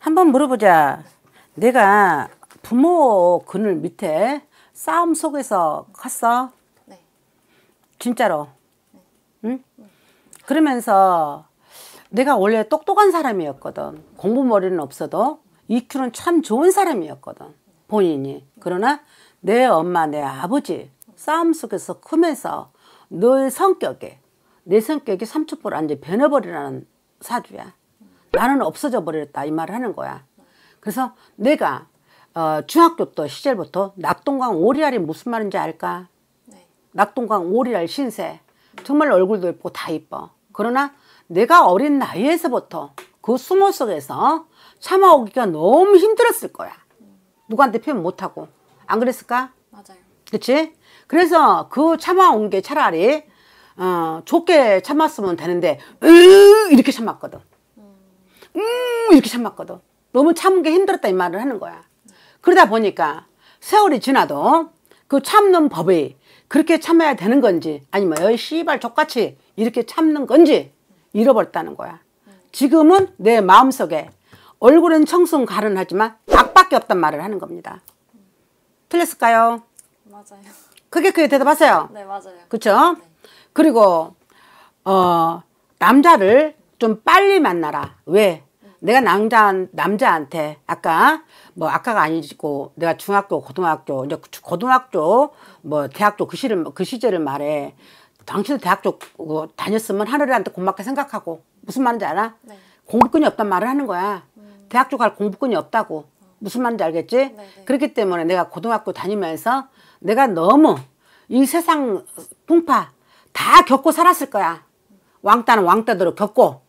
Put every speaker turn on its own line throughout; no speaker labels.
한번 물어보자. 내가 부모 그늘 밑에 싸움 속에서 컸어? 네. 진짜로? 네. 응? 그러면서 내가 원래 똑똑한 사람이었거든. 공부 머리는 없어도 EQ는 참 좋은 사람이었거든. 본인이. 그러나 내 엄마, 내 아버지 싸움 속에서 크면서 너의 성격에 내 성격이 삼천포로 완전 변해버리라는 사주야. 나는 없어져 버렸다 이 말을 하는 거야. 그래서 내가 어, 중학교 때 시절부터 낙동강 오리알이 무슨 말인지 알까? 네. 낙동강 오리알 신세 정말 얼굴도 예쁘고 다 이뻐. 그러나 내가 어린 나이에서부터 그 수모 속에서 참아오기가 너무 힘들었을 거야. 누구한테 표현 못하고 안 그랬을까? 그치? 그래서 그 참아온 게 차라리 어, 좋게 참았으면 되는데 으 이렇게 참았거든. 음 이렇게 참았거든. 너무 참은 게 힘들었다 이 말을 하는 거야. 그러다 보니까 세월이 지나도 그 참는 법이 그렇게 참아야 되는 건지 아니면 열 씨발 족같이 이렇게 참는 건지 잃어버렸다는 거야. 지금은 내 마음속에 얼굴은 청순 가련하지만 악밖에 없단 말을 하는 겁니다. 틀렸을까요? 맞아요. 그게 그게 대답하세요. 네 맞아요. 그렇죠? 네. 그리고 어 남자를 좀 빨리 만나라. 왜? 내가 남자, 남자한테 아까 뭐 아까가 아니고 내가 중학교 고등학교 이제 그 고등학교 뭐 대학교 그 시를 그 시절을 말해 당신도 대학교 그 다녔으면 하늘한테 이 고맙게 생각하고 무슨 말인지 알아? 네. 공부권이 없단 말을 하는 거야. 음. 대학교 갈 공부권이 없다고 어. 무슨 말인지 알겠지? 네네. 네. 그렇기 때문에 내가 고등학교 다니면서 내가 너무 이 세상 풍파 다 겪고 살았을 거야. 왕따는 왕따대로 겪고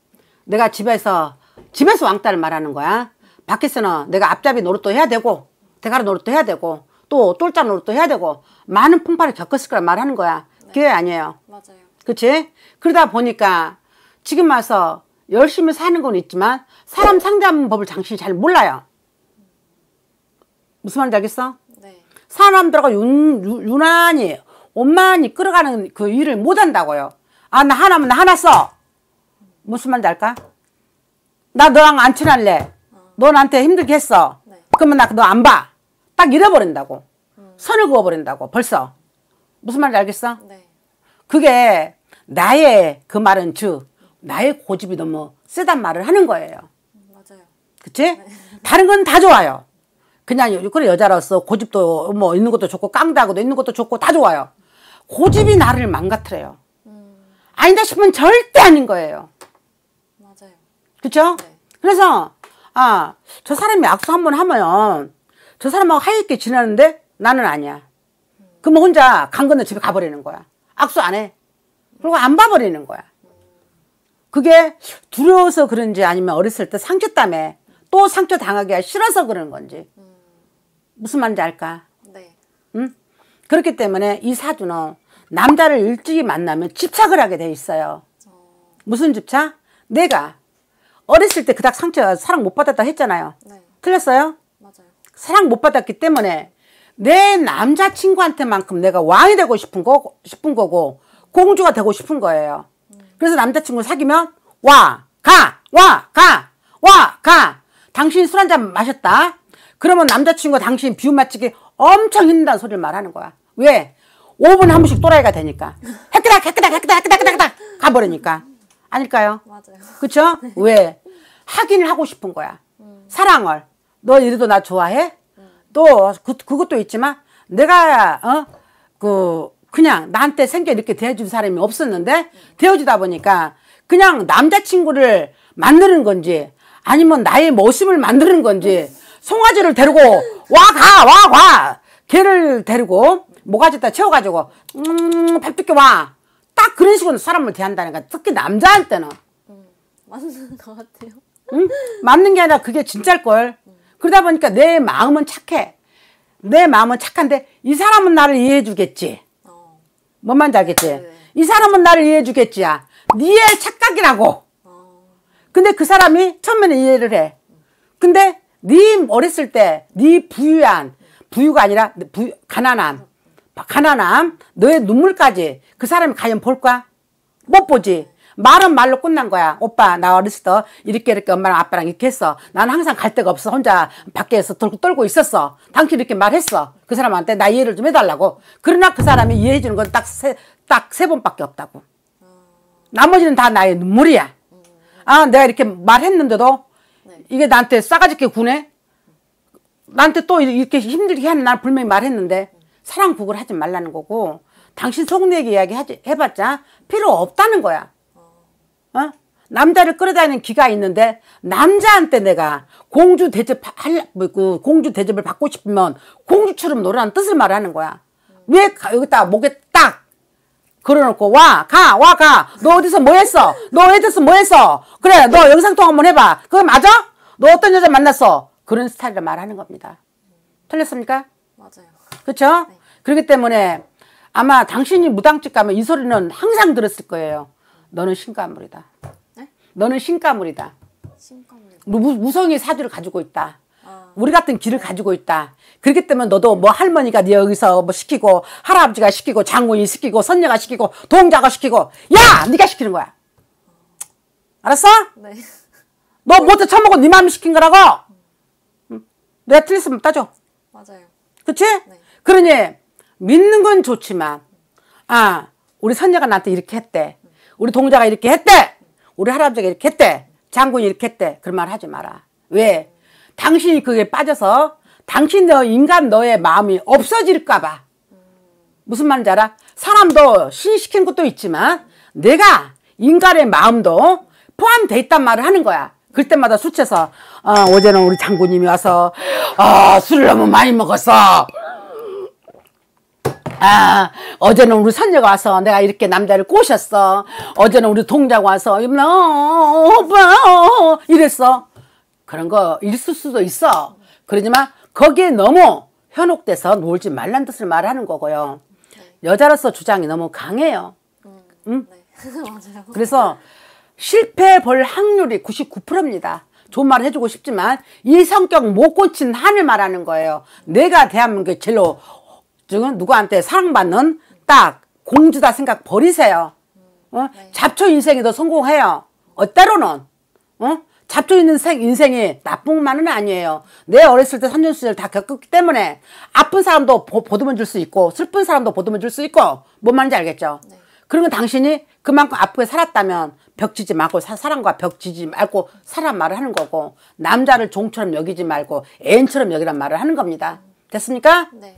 내가 집에서 집에서 왕따를 말하는 거야 밖에서는 내가 앞잡이 노릇도 해야 되고 대가리 노릇도 해야 되고 또 똘짝 노릇도 해야 되고 많은 풍파를 겪었을 거란 말하는 거야 네. 그게 아니에요 맞아요 그치? 그러다 보니까 지금 와서 열심히 사는 건 있지만 사람 상대하는 법을 당신이 잘 몰라요 무슨 말인지 알겠어? 네. 사람들하고 윤, 유, 유난히 원만히 끌어가는 그 일을 못한다고요 아나 하나면 나 하나 써 무슨 말인지 알까? 나 너랑 안 친할래. 너 나한테 힘들게 했어. 네. 그러면 나 너 안 봐. 딱 잃어버린다고. 음. 선을 그어버린다고 벌써. 무슨 말인지 알겠어? 네. 그게 나의 그 말은 즉 나의 고집이 너무 세단 말을 하는 거예요. 맞아요. 그치? 네. 다른 건 다 좋아요. 그냥 그래 여자로서 고집도 뭐 있는 것도 좋고 깡다고도 있는 것도 좋고 다 좋아요. 고집이 나를 망가뜨려요. 음. 아니다 싶으면 절대 아닌 거예요. 그쵸? 네. 그래서 아 저 사람이 악수 한 번 하면 저 사람하고 하얗게 지나는데 나는 아니야. 그러면 뭐 혼자 강 건너 집에 가버리는 거야. 악수 안 해. 그리고 안 봐버리는 거야. 그게 두려워서 그런지 아니면 어렸을 때 상처 땀에 또 상처 당하기가 싫어서 그런 건지 무슨 말인지 알까? 네. 응? 그렇기 때문에 이 사주는 남자를 일찍이 만나면 집착을 하게 돼 있어요. 어. 무슨 집착? 내가 어렸을 때 그닥 상처 사랑 못 받았다 했잖아요. 네. 틀렸어요? 맞아요. 사랑 못 받았기 때문에 내 남자친구한테만큼 내가 왕이 되고 싶은 거 싶은 거고 공주가 되고 싶은 거예요. 음. 그래서 남자친구 사귀면 와, 가, 와, 가, 와, 가. 당신이 술한 잔 마셨다. 그러면 남자친구가 당신 비유 맞추기 엄청 힘든다는 소리를 말하는 거야. 왜? 5분 한 번씩 또라이가 되니까. 헷그닥, 헷그닥, 헷그닥, 헷그닥, 헷그닥, 가버리니까. 아닐까요? 맞아요. 그쵸? 왜? 확인을 하고 싶은 거야. 음. 사랑을. 너 이래도 나 좋아해? 음. 또 그, 그것도 있지만 내가 어 그 그냥 나한테 생겨 이렇게 대해준 사람이 없었는데 되어지다 음. 보니까 그냥 남자친구를 만드는 건지 아니면 나의 모습을 만드는 건지 송아지를 데리고 와 가 와가 와. 개를 데리고 모가지다 채워가지고 음 밥듣게 와. 딱 그런 식으로 사람을 대한다니까 특히 남자한테는 음, 맞는 것 같아요. 응? 맞는 게 아니라 그게 진짜일걸. 그러다 보니까 내 마음은 착해. 내 마음은 착한데 이 사람은 나를 이해해 주겠지. 뭔 말인지 알겠지? 네. 이 사람은 나를 이해해 주겠지야. 니의 착각이라고. 근데 그 사람이 처음에는 이해를 해. 근데 네 어렸을 때네 부유한 부유가 아니라 부유, 가난함 가난함 너의 눈물까지 그 사람이 과연 볼까? 못 보지. 말은 말로 끝난 거야. 오빠, 나 어렸을 때 이렇게 이렇게 엄마랑 아빠랑 이렇게 했어. 나는 항상 갈 데가 없어. 혼자 밖에서 떨고, 떨고 있었어. 당신 이렇게 말했어. 그 사람한테 나 이해를 좀 해달라고. 그러나 그 사람이 이해해주는 건 딱 세, 딱 세 번밖에 없다고. 나머지는 다 나의 눈물이야. 아, 내가 이렇게 말했는데도 네. 이게 나한테 싸가지게 구네? 나한테 또 이렇게 힘들게 하는 날 분명히 말했는데 사랑 구을 하지 말라는 거고 당신 속내기 이야기 하지, 해봤자 필요 없다는 거야. 어? 남자를 끌어다니는 기가 있는데 남자한테 내가 공주 대접 할, 뭐, 그 공주 대접을 받고 싶으면 공주처럼 노라는 뜻을 말하는 거야. 왜 여기다 목에 딱 걸어놓고 와 가 와 가 너 어디서 뭐 했어? 너 어디서 뭐 했어? 그래 너 영상통 한번 해봐. 그거 맞아? 너 어떤 여자 만났어? 그런 스타일로 말하는 겁니다. 틀렸습니까? 맞아요. 그렇죠? 네. 그렇기 때문에 아마 당신이 무당집 가면 이 소리는 항상 들었을 거예요. 너는 신가물이다. 네? 너는 신가물이다. 신가물. 무성의 사주를 가지고 있다. 아. 우리 같은 길을 가지고 있다. 그렇기 때문에 너도 뭐 할머니가 네 여기서 뭐 시키고 할아버지가 시키고 장군이 시키고 선녀가 시키고 동자가 시키고 야 네가 시키는 거야. 알았어? 네. 너 못해 뭐 처먹고 네 마음 시킨 거라고. 응. 내가 틀렸으면 따져. 맞아요. 그치? 네. 그러니 믿는 건 좋지만 아 우리 선녀가 나한테 이렇게 했대. 우리 동자가 이렇게 했대. 우리 할아버지가 이렇게 했대. 장군이 이렇게 했대. 그런 말 하지 마라. 왜? 당신이 그게 빠져서 당신 너 인간 너의 마음이 없어질까 봐. 무슨 말인지 알아? 사람도 신시킨 것도 있지만 내가 인간의 마음도 포함돼 있단 말을 하는 거야. 그 때마다 술 취해서 어, 어제는 우리 장군님이 와서 아, 술을 너무 많이 먹었어. 아 어제는 우리 선녀가 와서 내가 이렇게 남자를 꼬셨어 어제는 우리 동자가 와서 어, 오빠 어, 이랬어 그런 거 있을 수도 있어 그러지만 거기에 너무 현혹돼서 놀지 말란 뜻을 말하는 거고요 여자로서 주장이 너무 강해요 응? 음, 음? 네. 그래서 실패 볼 확률이 99%입니다 좋은 말 해주고 싶지만 이 성격 못 고친 한을 말하는 거예요. 내가 대한민국에 제일 지금 누구한테 사랑받는 딱 공주다 생각 버리세요. 어? 음. 네. 잡초 인생이 더 성공해요. 어, 때로는. 어? 잡초 있는 생, 인생이 나쁜만은 아니에요. 내 어렸을 때 삼년수를 다 겪었기 때문에 아픈 사람도 보, 보듬어 줄 수 있고 슬픈 사람도 보듬어 줄 수 있고 뭔 말인지 알겠죠? 네. 그러면 당신이 그만큼 아프게 살았다면 벽지지 말고 사, 사람과 벽지지 말고 사람 말을 하는 거고 남자를 종처럼 여기지 말고 애인처럼 여기란 말을 하는 겁니다. 됐습니까? 네.